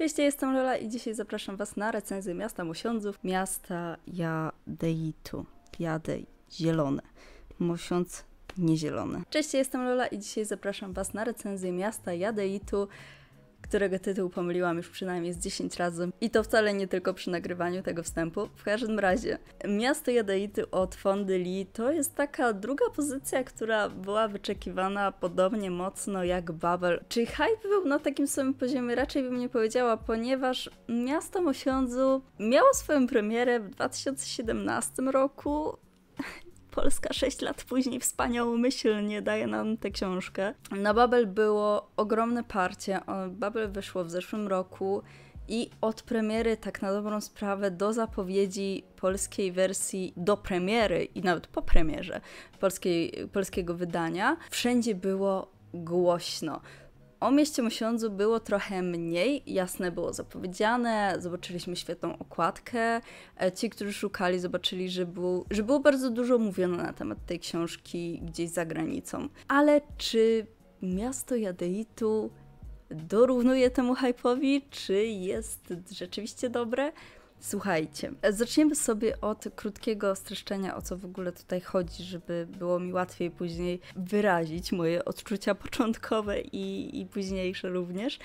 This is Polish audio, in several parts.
Cześć, ja jestem Lola i dzisiaj zapraszam Was na recenzję miasta Mosiądzów, miasta Jadeitu. Jadej, zielone. Mosiądz niezielone. Cześć, ja jestem Lola i dzisiaj zapraszam Was na recenzję miasta Jadeitu, którego tytuł pomyliłam już przynajmniej z 10 razy. I to wcale nie tylko przy nagrywaniu tego wstępu. W każdym razie, Miasto Jadaity od Fondy Lee to jest taka druga pozycja, która była wyczekiwana podobnie mocno jak Babel. Czy hype był na takim samym poziomie? Raczej bym nie powiedziała, ponieważ Miasto Mosiądzu miało swoją premierę w 2017 roku Polska 6 lat później wspaniałomyślnie daje nam tę książkę. Na Babel było ogromne parcie. Babel wyszło w zeszłym roku i od premiery, tak na dobrą sprawę, do zapowiedzi polskiej wersji, do premiery i nawet po premierze polskiej, polskiego wydania, wszędzie było głośno. O mieście Musiądzu było trochę mniej, jasne było zapowiedziane, zobaczyliśmy świetną okładkę. E, ci, którzy szukali, zobaczyli, że, był, że było bardzo dużo mówione na temat tej książki gdzieś za granicą. Ale czy miasto Jadeitu dorównuje temu hype'owi, czy jest rzeczywiście dobre? Słuchajcie, zaczniemy sobie od krótkiego streszczenia, o co w ogóle tutaj chodzi, żeby było mi łatwiej później wyrazić moje odczucia początkowe i, i późniejsze również.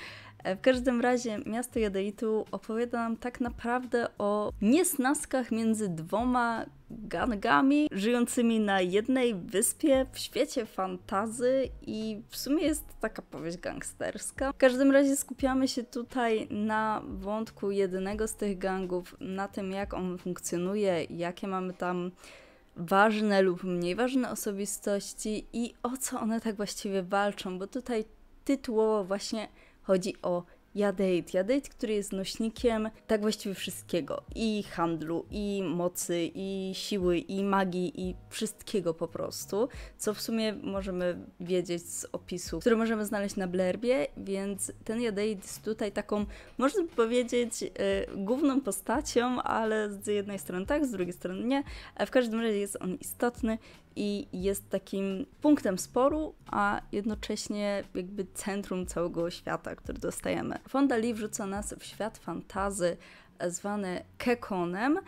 W każdym razie miasto Jadeitu opowiada nam tak naprawdę o niesnaskach między dwoma gangami żyjącymi na jednej wyspie w świecie fantazy i w sumie jest taka powieść gangsterska. W każdym razie skupiamy się tutaj na wątku jednego z tych gangów, na tym jak on funkcjonuje, jakie mamy tam ważne lub mniej ważne osobistości i o co one tak właściwie walczą, bo tutaj tytułowo właśnie 好几哦。Jadeit. Jadeit, który jest nośnikiem tak właściwie wszystkiego. I handlu, i mocy, i siły, i magii, i wszystkiego po prostu. Co w sumie możemy wiedzieć z opisu, który możemy znaleźć na Blerbie, więc ten Jadeit jest tutaj taką, można by powiedzieć, yy, główną postacią, ale z jednej strony tak, z drugiej strony nie. E, w każdym razie jest on istotny i jest takim punktem sporu, a jednocześnie jakby centrum całego świata, który dostajemy. Fonda Lee wrzuca nas w świat fantazy e, zwany Kekonem,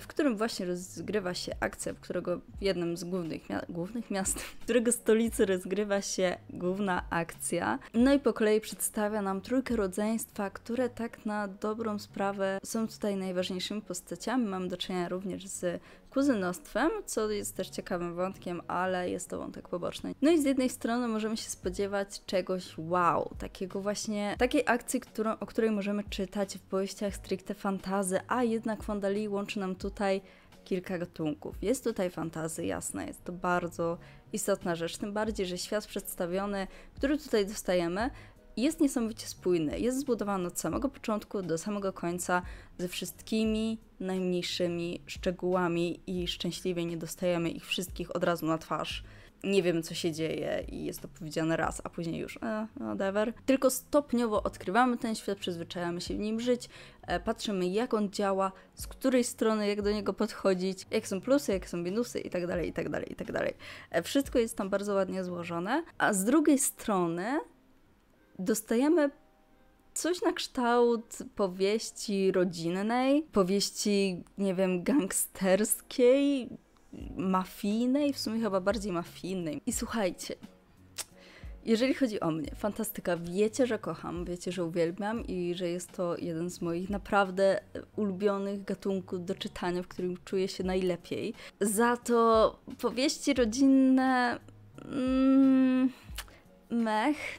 w którym właśnie rozgrywa się akcja, w którego w jednym z głównych, mia głównych miast, którego stolicy rozgrywa się główna akcja. No i po kolei przedstawia nam trójkę rodzeństwa, które tak na dobrą sprawę są tutaj najważniejszymi postaciami. Mam do czynienia również z kuzynostwem, co jest też ciekawym wątkiem, ale jest to wątek poboczny. No i z jednej strony możemy się spodziewać czegoś wow, takiego właśnie, takiej akcji, którą, o której możemy czytać w powieściach stricte fantazy, a jednak Fondali łączy nam tu tutaj kilka gatunków. Jest tutaj fantazy, jasne, jest to bardzo istotna rzecz, tym bardziej, że świat przedstawiony, który tutaj dostajemy, jest niesamowicie spójny. Jest zbudowany od samego początku do samego końca ze wszystkimi najmniejszymi szczegółami i szczęśliwie nie dostajemy ich wszystkich od razu na twarz nie wiem, co się dzieje i jest to powiedziane raz, a później już e, whatever. Tylko stopniowo odkrywamy ten świat, przyzwyczajamy się w nim żyć, e, patrzymy jak on działa, z której strony, jak do niego podchodzić, jak są plusy, jak są minusy itd., tak itd., itd. dalej. Tak tak e, wszystko jest tam bardzo ładnie złożone, a z drugiej strony dostajemy coś na kształt powieści rodzinnej, powieści, nie wiem, gangsterskiej, mafijnej, w sumie chyba bardziej mafijnej. I słuchajcie, jeżeli chodzi o mnie, fantastyka, wiecie, że kocham, wiecie, że uwielbiam i że jest to jeden z moich naprawdę ulubionych gatunków do czytania, w którym czuję się najlepiej. Za to powieści rodzinne. Mm, mech.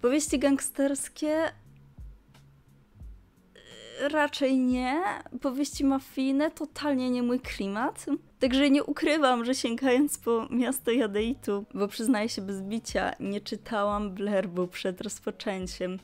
Powieści gangsterskie raczej nie. Powieści mafijne totalnie nie mój klimat. Także nie ukrywam, że sięgając po miasto Jadeitu, bo przyznaję się bez bicia, nie czytałam Blerbu przed rozpoczęciem.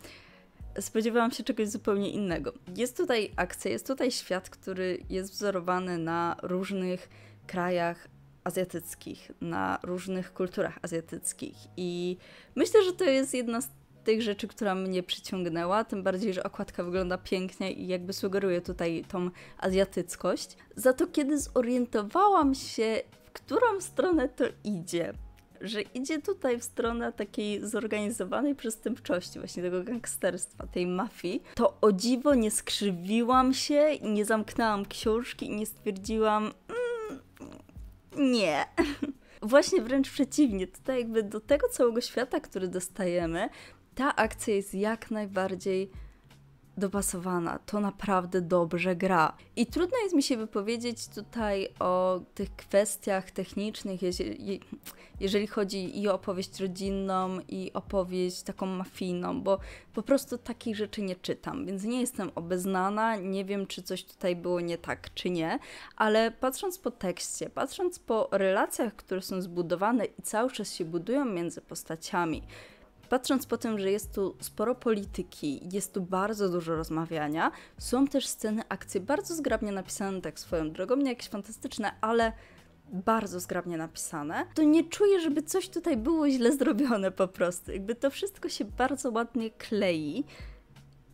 Spodziewałam się czegoś zupełnie innego. Jest tutaj akcja, jest tutaj świat, który jest wzorowany na różnych krajach azjatyckich, na różnych kulturach azjatyckich. I myślę, że to jest jedna z tych rzeczy, która mnie przyciągnęła, tym bardziej, że okładka wygląda pięknie i jakby sugeruje tutaj tą azjatyckość. Za to, kiedy zorientowałam się, w którą stronę to idzie, że idzie tutaj w stronę takiej zorganizowanej przestępczości, właśnie tego gangsterstwa, tej mafii, to o dziwo nie skrzywiłam się, nie zamknęłam książki i nie stwierdziłam, mm, nie. Właśnie wręcz przeciwnie, tutaj jakby do tego całego świata, który dostajemy, ta akcja jest jak najbardziej dopasowana. To naprawdę dobrze gra. I trudno jest mi się wypowiedzieć tutaj o tych kwestiach technicznych, jeżeli, chodzi i o opowieść rodzinną, i opowieść taką mafijną, bo po prostu takich rzeczy nie czytam, więc nie jestem obeznana, nie wiem, czy coś tutaj było nie tak, czy nie, ale patrząc po tekście, patrząc po relacjach, które są zbudowane i cały czas się budują między postaciami, patrząc po tym, że jest tu sporo polityki, jest tu bardzo dużo rozmawiania, są też sceny akcji bardzo zgrabnie napisane, tak swoją drogą, nie jakieś fantastyczne, ale bardzo zgrabnie napisane, to nie czuję, żeby coś tutaj było źle zrobione po prostu. Jakby to wszystko się bardzo ładnie klei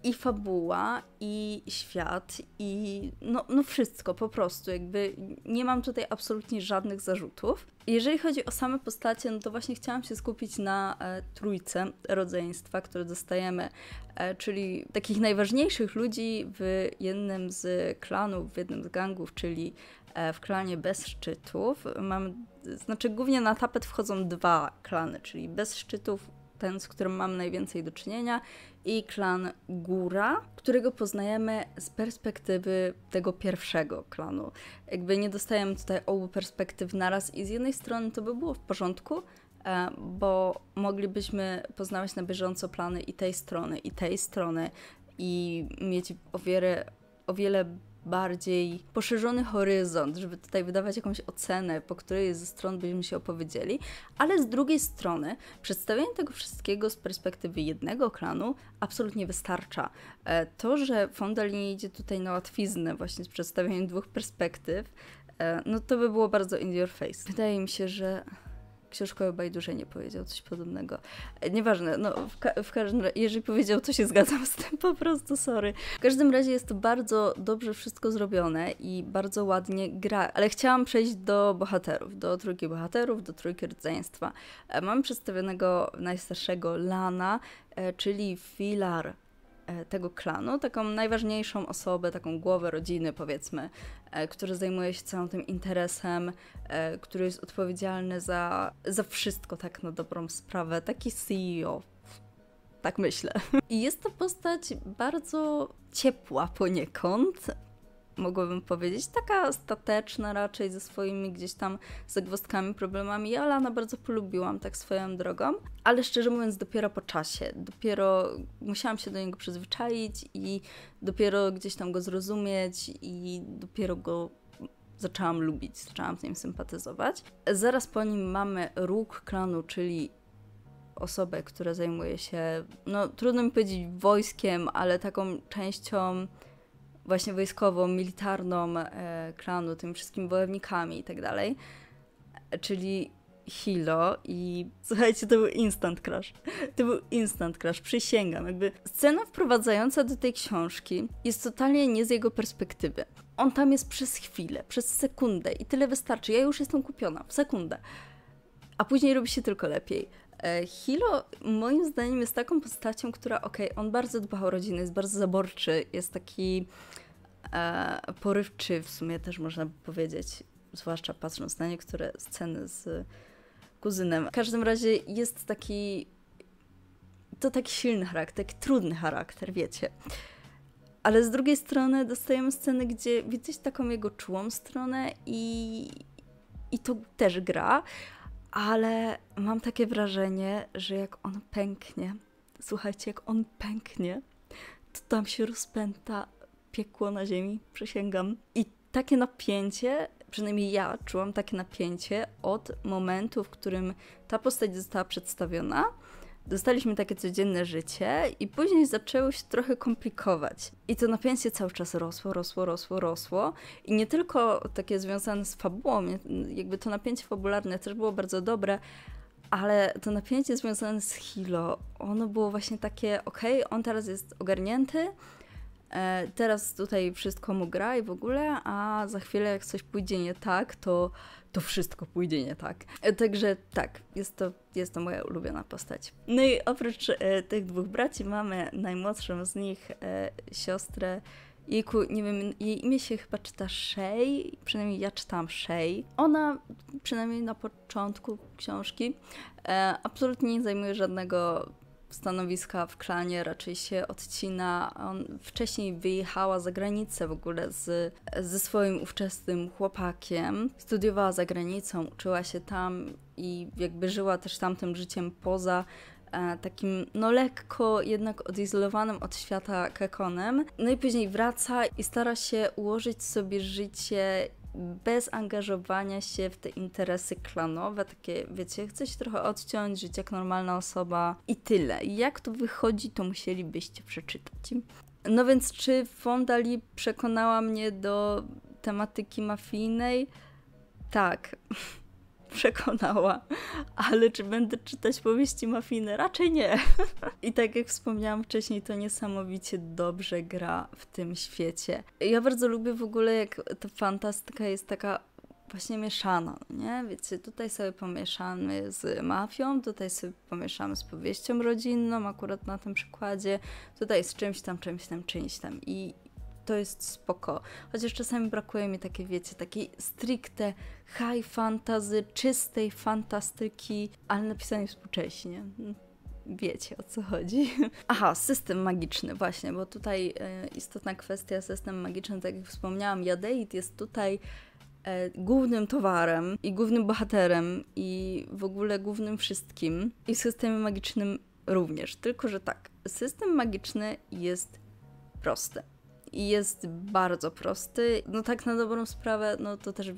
i fabuła, i świat, i no, no wszystko po prostu. Jakby nie mam tutaj absolutnie żadnych zarzutów. Jeżeli chodzi o same postacie, no to właśnie chciałam się skupić na e, trójce rodzeństwa, które dostajemy, e, czyli takich najważniejszych ludzi w jednym z klanów, w jednym z gangów, czyli e, w klanie bez szczytów. Mam, znaczy głównie na tapet wchodzą dwa klany, czyli bez szczytów ten, z którym mam najwięcej do czynienia, i klan Góra, którego poznajemy z perspektywy tego pierwszego klanu. Jakby nie dostajemy tutaj obu perspektyw naraz, i z jednej strony to by było w porządku, e, bo moglibyśmy poznawać na bieżąco plany i tej strony, i tej strony, i mieć o wiele, o wiele bardziej poszerzony horyzont, żeby tutaj wydawać jakąś ocenę, po której ze stron byśmy się opowiedzieli, ale z drugiej strony przedstawienie tego wszystkiego z perspektywy jednego klanu absolutnie wystarcza. E, to, że Fondal nie idzie tutaj na łatwiznę właśnie z przedstawieniem dwóch perspektyw, e, no to by było bardzo in your face. Wydaje mi się, że książkowy Bajduże nie powiedział coś podobnego. E, nieważne, no w, ka w każdym razie, jeżeli powiedział, to się zgadzam z tym, po prostu sorry. W każdym razie jest to bardzo dobrze wszystko zrobione i bardzo ładnie gra, ale chciałam przejść do bohaterów, do trójki bohaterów, do trójki rdzeństwa. E, mam przedstawionego najstarszego Lana, e, czyli filar E, tego klanu, taką najważniejszą osobę, taką głowę rodziny, powiedzmy, e, który zajmuje się całym tym interesem, e, który jest odpowiedzialny za, za wszystko, tak na dobrą sprawę, taki CEO. Tak myślę. I jest to postać bardzo ciepła poniekąd, mogłabym powiedzieć, taka ostateczna raczej ze swoimi gdzieś tam zagwozdkami, problemami. Ja Lana bardzo polubiłam tak swoją drogą, ale szczerze mówiąc dopiero po czasie, dopiero musiałam się do niego przyzwyczaić i dopiero gdzieś tam go zrozumieć i dopiero go zaczęłam lubić, zaczęłam z nim sympatyzować. Zaraz po nim mamy róg klanu, czyli osobę, która zajmuje się, no trudno mi powiedzieć wojskiem, ale taką częścią właśnie wojskową, militarną e, klanu, tym wszystkim wojownikami i tak dalej. Czyli Hilo i słuchajcie, to był instant crash. To był instant crash, przysięgam. Jakby scena wprowadzająca do tej książki jest totalnie nie z jego perspektywy. On tam jest przez chwilę, przez sekundę i tyle wystarczy. Ja już jestem kupiona w sekundę. A później robi się tylko lepiej E, Hilo moim zdaniem jest taką postacią, która okej, okay, on bardzo dba o rodzinę, jest bardzo zaborczy, jest taki e, porywczy w sumie też można powiedzieć, zwłaszcza patrząc na niektóre sceny z kuzynem. W każdym razie jest taki to taki silny charakter, taki trudny charakter, wiecie. Ale z drugiej strony dostajemy sceny, gdzie widzisz taką jego czułą stronę i, i to też gra, ale mam takie wrażenie, że jak on pęknie, słuchajcie, jak on pęknie, to tam się rozpęta piekło na ziemi, przysięgam. I takie napięcie, przynajmniej ja czułam takie napięcie od momentu, w którym ta postać została przedstawiona, dostaliśmy takie codzienne życie i później zaczęło się trochę komplikować. I to napięcie cały czas rosło, rosło, rosło, rosło. I nie tylko takie związane z fabułą, jakby to napięcie fabularne też było bardzo dobre, ale to napięcie związane z Hilo, ono było właśnie takie, okej, okay, on teraz jest ogarnięty, E, teraz tutaj wszystko mu gra i w ogóle, a za chwilę jak coś pójdzie nie tak, to, to wszystko pójdzie nie tak. E, także tak, jest to, jest to moja ulubiona postać. No i oprócz e, tych dwóch braci mamy najmłodszą z nich e, siostrę Jejku, nie wiem, jej imię się chyba czyta Shay, przynajmniej ja czytam Shay. Ona, przynajmniej na początku książki, e, absolutnie nie zajmuje żadnego stanowiska w klanie raczej się odcina. On wcześniej wyjechała za granicę w ogóle z, ze swoim ówczesnym chłopakiem. Studiowała za granicą, uczyła się tam i jakby żyła też tamtym życiem poza e, takim no lekko jednak odizolowanym od świata kekonem. No i później wraca i stara się ułożyć sobie życie bez angażowania się w te interesy klanowe, takie, wiecie, chcę się trochę odciąć, żyć jak normalna osoba i tyle. Jak to wychodzi, to musielibyście przeczytać. No więc, czy Fondali przekonała mnie do tematyki mafijnej? Tak. przekonała, ale czy będę czytać powieści mafijne? Raczej nie. I tak jak wspomniałam wcześniej, to niesamowicie dobrze gra w tym świecie. Ja bardzo lubię w ogóle, jak ta fantastyka jest taka właśnie mieszana, no nie? Wiecie, tutaj sobie pomieszamy z mafią, tutaj sobie pomieszamy z powieścią rodzinną, akurat na tym przykładzie, tutaj z czymś tam, czymś tam, czymś tam. I to jest spoko. Chociaż czasami brakuje mi takiej, wiecie, takiej stricte high fantasy, czystej fantastyki, ale napisanej współcześnie mm, wiecie o co chodzi. Aha, system magiczny, właśnie, bo tutaj e, istotna kwestia system magiczny, tak jak wspomniałam, Jadeit jest tutaj e, głównym towarem i głównym bohaterem i w ogóle głównym wszystkim i systemem magicznym również. Tylko, że tak, system magiczny jest prosty i jest bardzo prosty. No tak na dobrą sprawę, no to też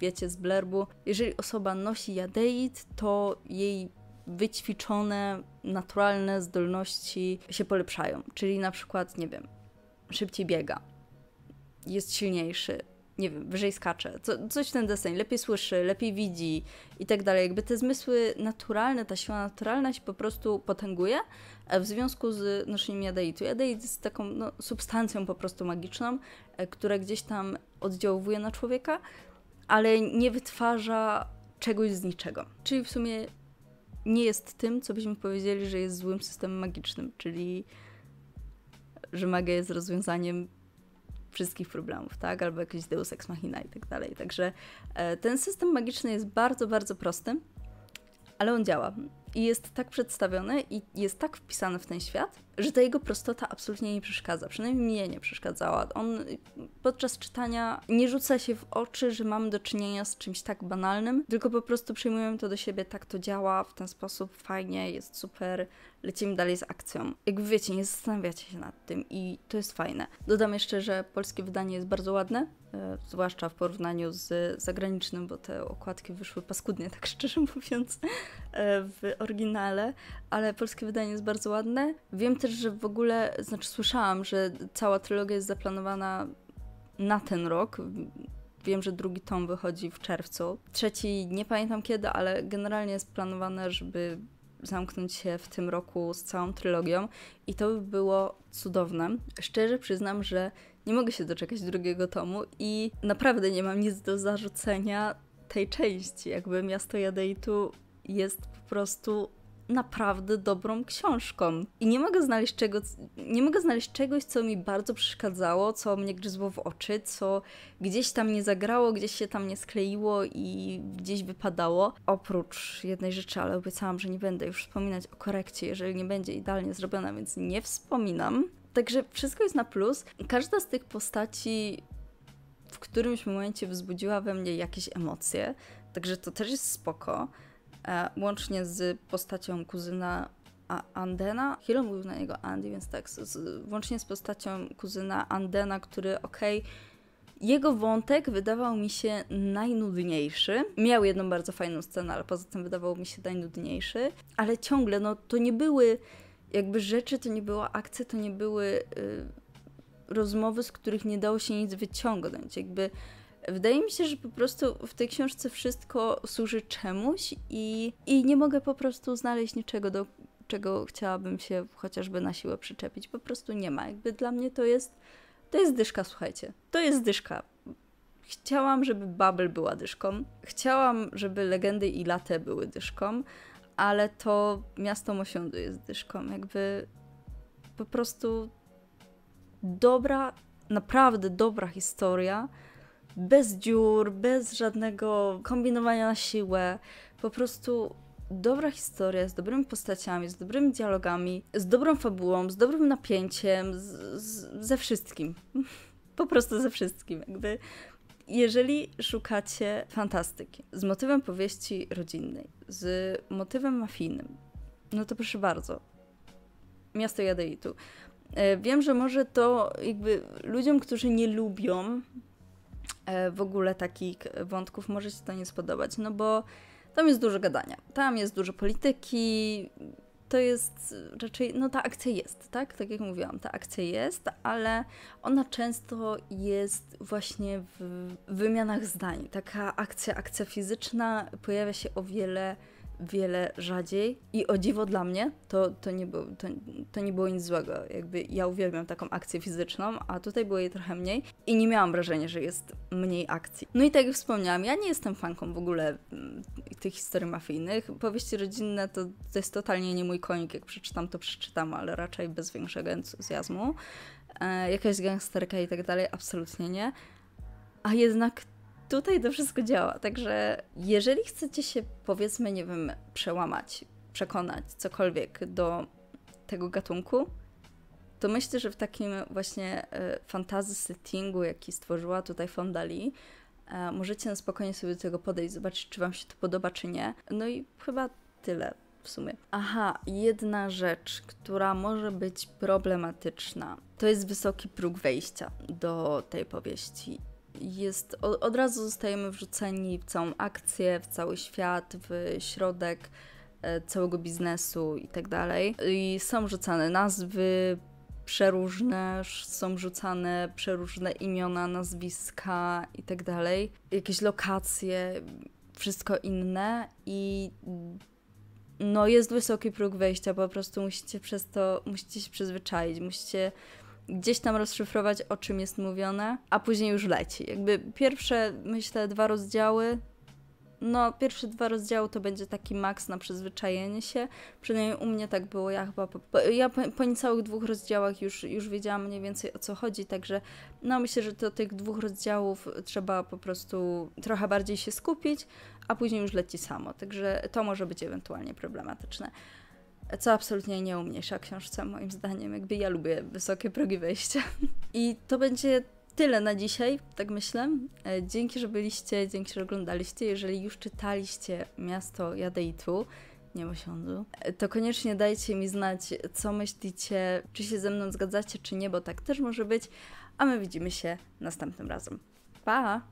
wiecie z blerbu. Jeżeli osoba nosi jadeit, to jej wyćwiczone, naturalne zdolności się polepszają. Czyli na przykład, nie wiem, szybciej biega, jest silniejszy, nie wiem, wyżej skacze, co, coś w ten deseń, lepiej słyszy, lepiej widzi i tak dalej. Jakby te zmysły naturalne, ta siła naturalna się po prostu potęguje e, w związku z noszeniem jadeitu. Jadeit jest taką no, substancją po prostu magiczną, e, która gdzieś tam oddziałuje na człowieka, ale nie wytwarza czegoś z niczego. Czyli w sumie nie jest tym, co byśmy powiedzieli, że jest złym systemem magicznym, czyli że magia jest rozwiązaniem wszystkich problemów, tak? Albo jakiś deus ex machina i tak dalej. Także e, ten system magiczny jest bardzo, bardzo prosty, ale on działa i jest tak przedstawiony i jest tak wpisany w ten świat, że ta jego prostota absolutnie nie przeszkadza. Przynajmniej mnie nie przeszkadzała. On podczas czytania nie rzuca się w oczy, że mamy do czynienia z czymś tak banalnym, tylko po prostu przyjmujemy to do siebie, tak to działa, w ten sposób fajnie, jest super, lecimy dalej z akcją. Jak wiecie, nie zastanawiacie się nad tym i to jest fajne. Dodam jeszcze, że polskie wydanie jest bardzo ładne, e, zwłaszcza w porównaniu z zagranicznym, bo te okładki wyszły paskudnie, tak szczerze mówiąc. E, w oryginale, ale polskie wydanie jest bardzo ładne. Wiem też, że w ogóle, znaczy słyszałam, że cała trylogia jest zaplanowana na ten rok. Wiem, że drugi tom wychodzi w czerwcu. Trzeci nie pamiętam kiedy, ale generalnie jest planowane, żeby zamknąć się w tym roku z całą trylogią i to by było cudowne. Szczerze przyznam, że nie mogę się doczekać drugiego tomu i naprawdę nie mam nic do zarzucenia tej części. Jakby miasto Jadeitu jest po prostu naprawdę dobrą książką. I nie mogę znaleźć, czego, nie mogę znaleźć czegoś, co mi bardzo przeszkadzało, co mnie gryzło w oczy, co gdzieś tam nie zagrało, gdzieś się tam nie skleiło i gdzieś wypadało. Oprócz jednej rzeczy, ale obiecałam, że nie będę już wspominać o korekcie, jeżeli nie będzie idealnie zrobiona, więc nie wspominam. Także wszystko jest na plus. Każda z tych postaci w którymś momencie wzbudziła we mnie jakieś emocje, także to też jest spoko. E, łącznie z postacią kuzyna Andena. Hilo mówił na niego Andy, więc tak, z, łącznie z postacią kuzyna Andena, który okej, okay, jego wątek wydawał mi się najnudniejszy. Miał jedną bardzo fajną scenę, ale poza tym wydawał mi się najnudniejszy. Ale ciągle, no to nie były jakby rzeczy, to nie była akcja, to nie były y, rozmowy, z których nie dało się nic wyciągnąć. Jakby Wydaje mi się, że po prostu w tej książce wszystko służy czemuś i, i nie mogę po prostu znaleźć niczego, do czego chciałabym się chociażby na siłę przyczepić. Po prostu nie ma. Jakby dla mnie to jest. To jest dyszka, słuchajcie. To jest dyszka. Chciałam, żeby Babel była dyszką. Chciałam, żeby legendy i late były dyszką, ale to miasto Mosiądu jest dyszką. Jakby po prostu dobra, naprawdę dobra historia bez dziur, bez żadnego kombinowania na siłę. Po prostu dobra historia z dobrymi postaciami, z dobrymi dialogami, z dobrą fabułą, z dobrym napięciem, z, z, ze wszystkim. Po prostu ze wszystkim. Jakby jeżeli szukacie fantastyki z motywem powieści rodzinnej, z motywem mafijnym, no to proszę bardzo. Miasto Jadeitu. E, wiem, że może to jakby ludziom, którzy nie lubią E, w ogóle takich wątków może się to nie spodobać, no bo tam jest dużo gadania, tam jest dużo polityki, to jest raczej, no ta akcja jest, tak? Tak jak mówiłam, ta akcja jest, ale ona często jest właśnie w wymianach zdań. Taka akcja, akcja fizyczna pojawia się o wiele wiele rzadziej i o dziwo dla mnie to, to, nie, było, to, to nie było nic złego. Jakby ja uwielbiam taką akcję fizyczną, a tutaj było jej trochę mniej i nie miałam wrażenia, że jest mniej akcji. No i tak jak wspomniałam, ja nie jestem fanką w ogóle mm, tych historii mafijnych. Powieści rodzinne to, to jest totalnie nie mój konik. Jak przeczytam, to przeczytam, ale raczej bez większego entuzjazmu. E, jakaś gangsterka i tak dalej, absolutnie nie. A jednak tutaj to wszystko działa. Także jeżeli chcecie się, powiedzmy, nie wiem, przełamać, przekonać cokolwiek do tego gatunku, to myślę, że w takim właśnie e, fantasy settingu, jaki stworzyła tutaj Fondali, e, możecie na spokojnie sobie do tego podejść, zobaczyć, czy Wam się to podoba, czy nie. No i chyba tyle w sumie. Aha, jedna rzecz, która może być problematyczna, to jest wysoki próg wejścia do tej powieści jest, od razu zostajemy wrzuceni w całą akcję, w cały świat, w środek e, całego biznesu i tak dalej. I są rzucane nazwy przeróżne, są rzucane przeróżne imiona, nazwiska i tak dalej. Jakieś lokacje, wszystko inne i no jest wysoki próg wejścia, po prostu musicie przez to, musicie się przyzwyczaić, musicie gdzieś tam rozszyfrować, o czym jest mówione, a później już leci. Jakby pierwsze, myślę, dwa rozdziały. No, pierwsze dwa rozdziały to będzie taki maks na przyzwyczajenie się. Przynajmniej u mnie tak było. Ja chyba po, ja po, po niecałych dwóch rozdziałach już, już wiedziałam mniej więcej o co chodzi, także no myślę, że do tych dwóch rozdziałów trzeba po prostu trochę bardziej się skupić, a później już leci samo. Także to może być ewentualnie problematyczne co absolutnie nie umniejsza książce moim zdaniem. Jakby ja lubię wysokie progi wejścia. I to będzie tyle na dzisiaj, tak myślę. E, dzięki, że byliście, dzięki, że oglądaliście. Jeżeli już czytaliście Miasto Jadę i Tu, nie ma e, to koniecznie dajcie mi znać, co myślicie, czy się ze mną zgadzacie, czy nie, bo tak też może być. A my widzimy się następnym razem. Pa!